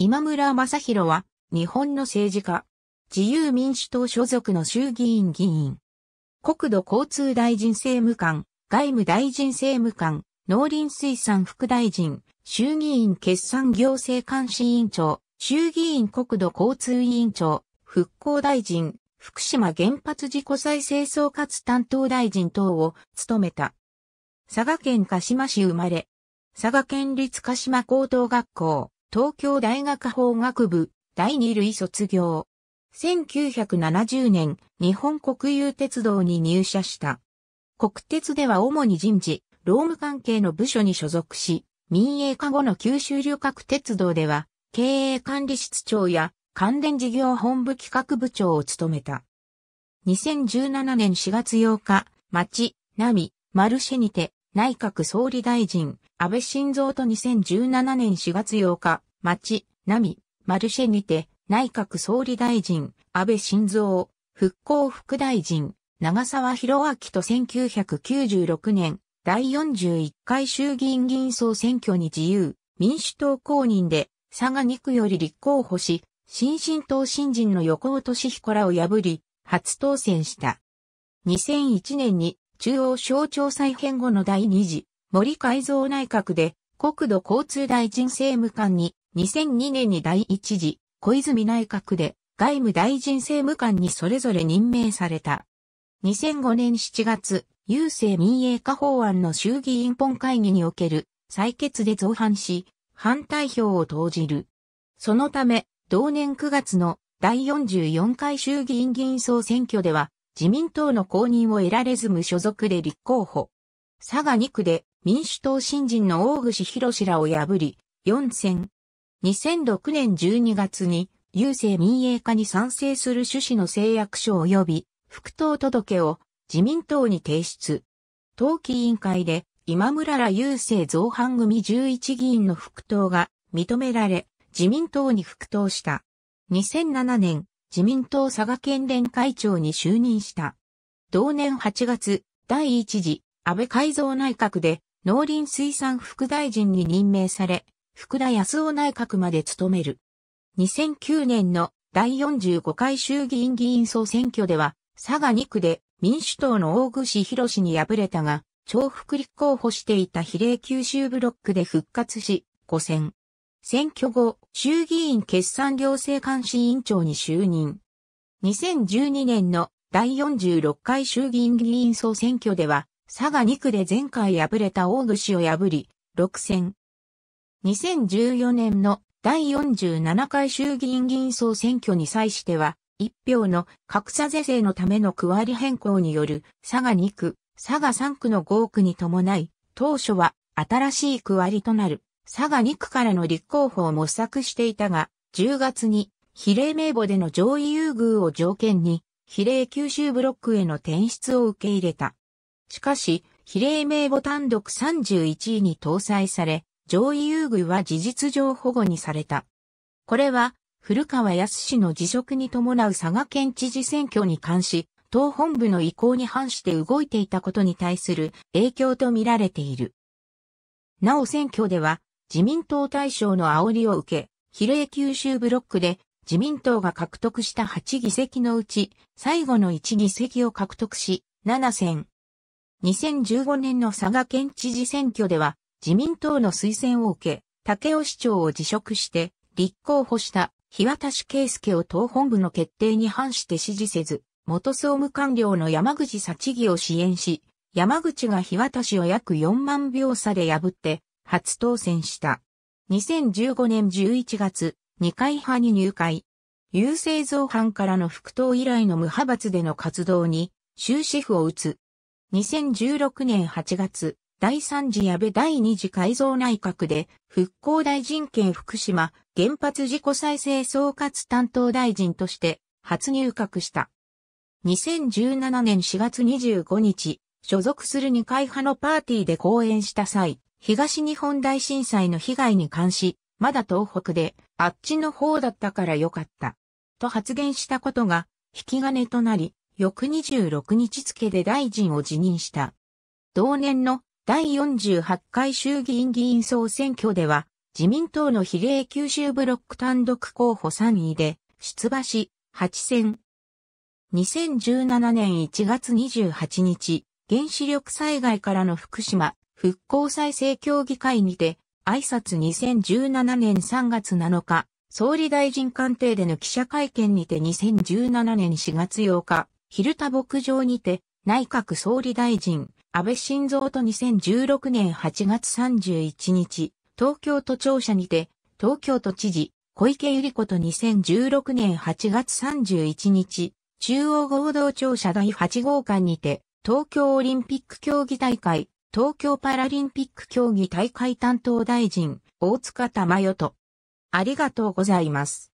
今村正宏は、日本の政治家、自由民主党所属の衆議院議員、国土交通大臣政務官、外務大臣政務官、農林水産副大臣、衆議院決算行政監視委員長、衆議院国土交通委員長、復興大臣、福島原発事故再生総括担当大臣等を務めた。佐賀県鹿島市生まれ、佐賀県立鹿島高等学校、東京大学法学部第二類卒業。1970年、日本国有鉄道に入社した。国鉄では主に人事、労務関係の部署に所属し、民営化後の九州旅客鉄道では、経営管理室長や関連事業本部企画部長を務めた。2017年4月8日、町、並、マルシェにて、内閣総理大臣、安倍晋三と2017年4月8日、町、並、マルシェにて、内閣総理大臣、安倍晋三、復興副大臣、長沢博明と1996年、第41回衆議院議員総選挙に自由、民主党公認で、佐賀2区より立候補し、新進党新人の横尾俊彦らを破り、初当選した。2001年に中央省庁再編後の第2次森改造内閣で国土交通大臣政務官に2002年に第一次小泉内閣で外務大臣政務官にそれぞれ任命された。2005年7月、郵政民営化法案の衆議院本会議における採決で造反し、反対票を投じる。そのため、同年9月の第44回衆議院議員総選挙では、自民党の公認を得られず無所属で立候補。佐賀2区で民主党新人の大串博士らを破り、4選。2006年12月に、郵政民営化に賛成する趣旨の誓約書及び、復党届を自民党に提出。党紀委員会で、今村ら郵政造反組11議員の復党が認められ、自民党に復党した。2007年、自民党佐賀県連会長に就任した。同年8月、第1次安倍改造内閣で農林水産副大臣に任命され、福田康夫内閣まで務める。2009年の第45回衆議院議員総選挙では、佐賀2区で民主党の大串博士に敗れたが、重複立候補していた比例九州ブロックで復活し、5選。選挙後、衆議院決算行政監視委員長に就任。2012年の第46回衆議院議員総選挙では、佐賀2区で前回敗れた大串を破り、6戦。2014年の第47回衆議院議員総選挙に際しては、一票の格差是正のための区割り変更による佐賀2区、佐賀3区の合区に伴い、当初は新しい区割りとなる佐賀2区からの立候補を模索していたが、10月に比例名簿での上位優遇を条件に、比例九州ブロックへの転出を受け入れた。しかし、比例名簿単独31位に搭載され、上位優遇は事実上保護にされた。これは、古川康氏の辞職に伴う佐賀県知事選挙に関し、党本部の意向に反して動いていたことに対する影響とみられている。なお選挙では、自民党大賞の煽りを受け、比例九州ブロックで自民党が獲得した8議席のうち、最後の1議席を獲得し、7選、2015年の佐賀県知事選挙では自民党の推薦を受け、竹尾市長を辞職して立候補した日渡圭介を党本部の決定に反して支持せず、元総務官僚の山口幸義を支援し、山口が日渡を約4万票差で破って初当選した。2015年11月、二階派に入会。優勢造反からの復党以来の無派閥での活動に終止符を打つ。2016年8月、第3次安倍第2次改造内閣で、復興大臣兼福島原発事故再生総括担当大臣として初入閣した。2017年4月25日、所属する二階派のパーティーで講演した際、東日本大震災の被害に関し、まだ東北で、あっちの方だったからよかった。と発言したことが、引き金となり、翌26日付で大臣を辞任した。同年の第48回衆議院議員総選挙では、自民党の比例九州ブロック単独候補3位で出馬し、8選。2017年1月28日、原子力災害からの福島復興再生協議会にて、挨拶2017年3月7日、総理大臣官邸での記者会見にて2017年4月8日、昼田牧場にて、内閣総理大臣、安倍晋三と2016年8月31日、東京都庁舎にて、東京都知事、小池百合子と2016年8月31日、中央合同庁舎第8号館にて、東京オリンピック競技大会、東京パラリンピック競技大会担当大臣、大塚珠代と、ありがとうございます。